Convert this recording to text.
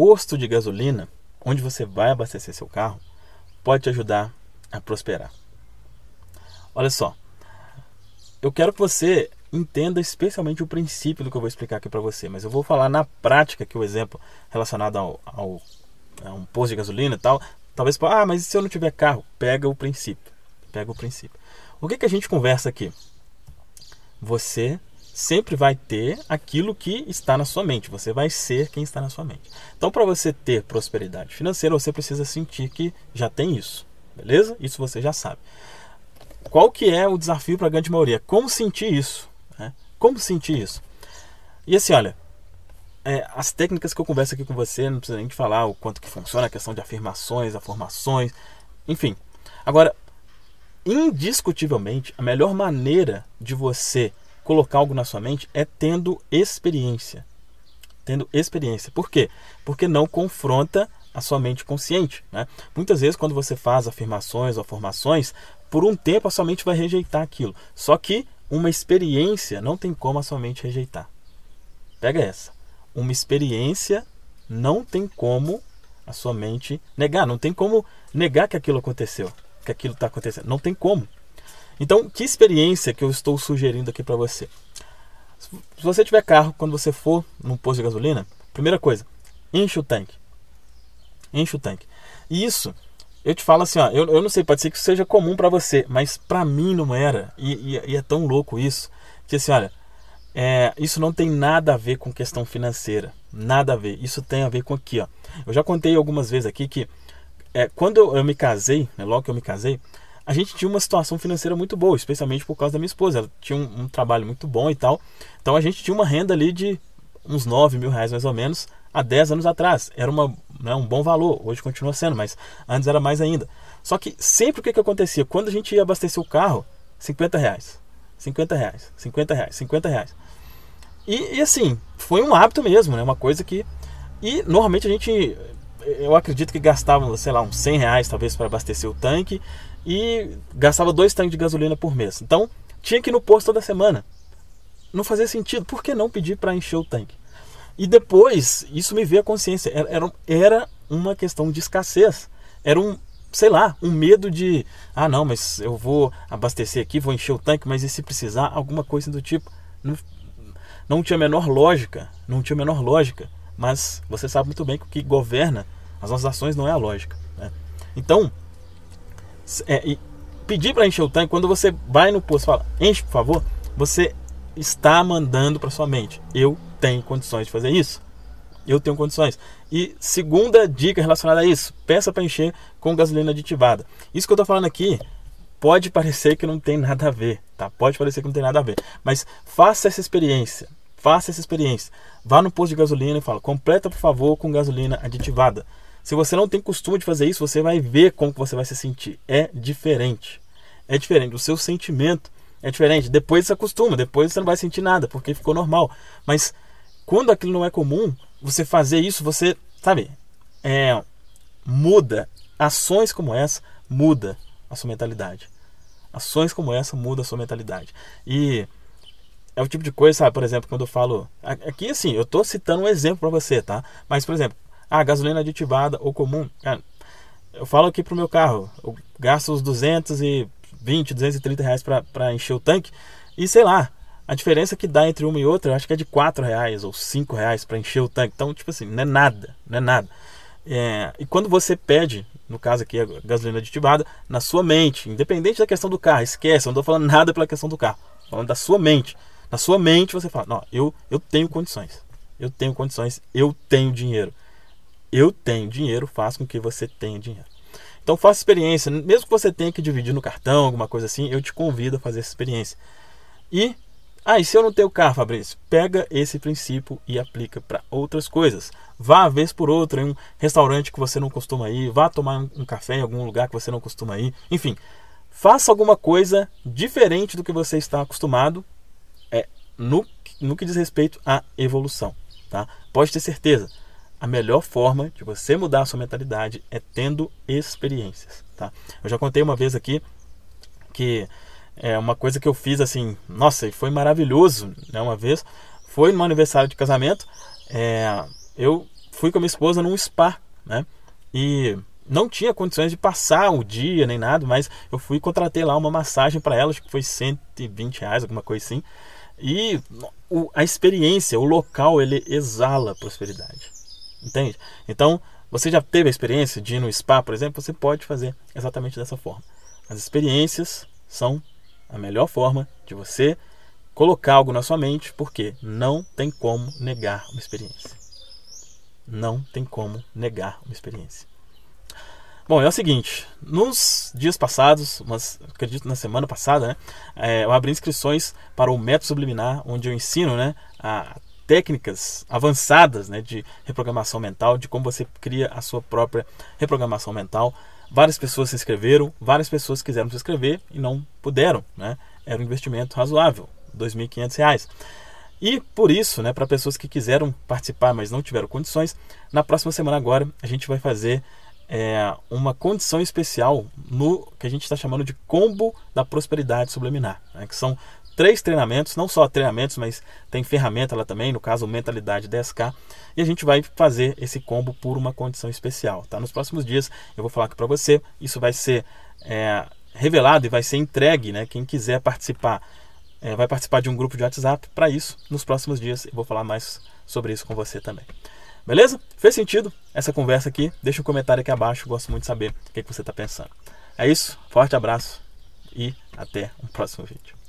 posto de gasolina onde você vai abastecer seu carro pode te ajudar a prosperar. Olha só, eu quero que você entenda especialmente o princípio do que eu vou explicar aqui para você, mas eu vou falar na prática que o exemplo relacionado ao, ao a um posto de gasolina e tal, talvez ah, mas se eu não tiver carro, pega o princípio, pega o princípio. O que que a gente conversa aqui? Você sempre vai ter aquilo que está na sua mente. Você vai ser quem está na sua mente. Então, para você ter prosperidade financeira, você precisa sentir que já tem isso. Beleza? Isso você já sabe. Qual que é o desafio para a grande maioria? Como sentir isso? Né? Como sentir isso? E assim, olha, é, as técnicas que eu converso aqui com você, não precisa nem te falar o quanto que funciona, a questão de afirmações, afirmações, enfim. Agora, indiscutivelmente, a melhor maneira de você colocar algo na sua mente é tendo experiência. Tendo experiência. Por quê? Porque não confronta a sua mente consciente. Né? Muitas vezes, quando você faz afirmações ou formações, por um tempo a sua mente vai rejeitar aquilo. Só que uma experiência não tem como a sua mente rejeitar. Pega essa. Uma experiência não tem como a sua mente negar. Não tem como negar que aquilo aconteceu, que aquilo está acontecendo. Não tem como. Então, que experiência que eu estou sugerindo aqui para você? Se você tiver carro, quando você for num posto de gasolina, primeira coisa, enche o tanque. Enche o tanque. E isso, eu te falo assim, ó, eu, eu não sei, pode ser que isso seja comum para você, mas para mim não era. E, e, e, é tão louco isso, que assim, olha, é, isso não tem nada a ver com questão financeira. Nada a ver. Isso tem a ver com aqui, ó. Eu já contei algumas vezes aqui que é, quando eu, eu me casei, né, logo que eu me casei, a gente tinha uma situação financeira muito boa, especialmente por causa da minha esposa. Ela tinha um, um trabalho muito bom e tal. Então a gente tinha uma renda ali de uns 9 mil reais mais ou menos há 10 anos atrás. Era uma, né, um bom valor, hoje continua sendo, mas antes era mais ainda. Só que sempre o que, que acontecia? Quando a gente ia abastecer o carro, 50 reais, 50 reais, 50 reais, 50 reais. E, e assim, foi um hábito mesmo, né? Uma coisa que. E normalmente a gente eu acredito que gastavam, sei lá, uns 100 reais talvez para abastecer o tanque e gastava dois tanques de gasolina por mês. Então tinha que ir no posto toda semana. Não fazia sentido. Por que não pedir para encher o tanque? E depois, isso me veio à consciência, era, era uma questão de escassez. Era um, sei lá, um medo de, ah não, mas eu vou abastecer aqui, vou encher o tanque, mas e se precisar, alguma coisa do tipo. Não, não tinha a menor lógica, não tinha a menor lógica mas você sabe muito bem que o que governa as nossas ações não é a lógica. Né? Então, é, pedir para encher o tanque, quando você vai no posto e fala, enche por favor, você está mandando para sua mente, eu tenho condições de fazer isso. Eu tenho condições. E segunda dica relacionada a isso, peça para encher com gasolina aditivada. Isso que eu estou falando aqui pode parecer que não tem nada a ver, tá? Pode parecer que não tem nada a ver, mas faça essa experiência. Faça essa experiência. Vá no posto de gasolina e fala: completa, por favor, com gasolina aditivada. Se você não tem costume de fazer isso, você vai ver como você vai se sentir. É diferente. É diferente. O seu sentimento é diferente. Depois você acostuma, depois você não vai sentir nada, porque ficou normal. Mas quando aquilo não é comum, você fazer isso, você, sabe, é, muda. Ações como essa muda a sua mentalidade. Ações como essa muda a sua mentalidade. E é o tipo de coisa, sabe, por exemplo, quando eu falo. Aqui assim, eu tô citando um exemplo para você, tá? Mas, por exemplo, a gasolina aditivada ou comum, cara, eu falo aqui pro meu carro, eu gasto uns 220, 230 reais para encher o tanque, e sei lá, a diferença que dá entre uma e outra, eu acho que é de 4 reais ou 5 reais para encher o tanque. Então, tipo assim, não é nada, não é nada. É, e quando você pede, no caso aqui, a gasolina aditivada, na sua mente, independente da questão do carro, esquece, eu não estou falando nada pela questão do carro, falando da sua mente na sua mente você fala: Não, eu, eu tenho condições. Eu tenho condições, eu tenho dinheiro. Eu tenho dinheiro, faço com que você tenha dinheiro. Então faça experiência, mesmo que você tenha que dividir no cartão, alguma coisa assim, eu te convido a fazer essa experiência. E ah, e se eu não tenho carro, Fabrício? Pega esse princípio e aplica para outras coisas. Vá vez por outra em um restaurante que você não costuma ir, vá tomar um café em algum lugar que você não costuma ir. Enfim, faça alguma coisa diferente do que você está acostumado é no, no que diz respeito à evolução. Tá? Pode ter certeza, a melhor forma de você mudar a sua mentalidade é tendo experiências. Tá? Eu já contei uma vez aqui que é uma coisa que eu fiz assim, nossa, e foi maravilhoso, né? Uma vez foi no aniversário de casamento, é, eu fui com a minha esposa num spa, né? E não tinha condições de passar o dia nem nada, mas eu fui e contratei lá uma massagem para ela, acho que foi 120 reais, alguma coisa assim. E o, a experiência, o local, ele exala prosperidade. Entende? Então, você já teve a experiência de ir no spa, por exemplo, você pode fazer exatamente dessa forma. As experiências são a melhor forma de você colocar algo na sua mente, porque não tem como negar uma experiência. Não tem como negar uma experiência. Bom, é o seguinte, nos dias passados, mas acredito na semana passada, né, é, eu abri inscrições para o Método Subliminar, onde eu ensino né, a técnicas avançadas né, de reprogramação mental, de como você cria a sua própria reprogramação mental. Várias pessoas se inscreveram, várias pessoas quiseram se inscrever e não puderam. Né? Era um investimento razoável, R$ 2.500. E por isso, né, para pessoas que quiseram participar, mas não tiveram condições, na próxima semana agora a gente vai fazer é, uma condição especial no que a gente está chamando de combo da prosperidade subliminar, né? que são três treinamentos, não só treinamentos, mas tem ferramenta lá também, no caso Mentalidade 10K, e a gente vai fazer esse combo por uma condição especial, tá? Nos próximos dias eu vou falar aqui para você, isso vai ser é, revelado e vai ser entregue, né? Quem quiser participar é, vai participar de um grupo de WhatsApp para isso nos próximos dias, eu vou falar mais sobre isso com você também. Beleza? Fez sentido essa conversa aqui? Deixa um comentário aqui abaixo, gosto muito de saber o que, é que você está pensando. É isso, forte abraço e até o próximo vídeo.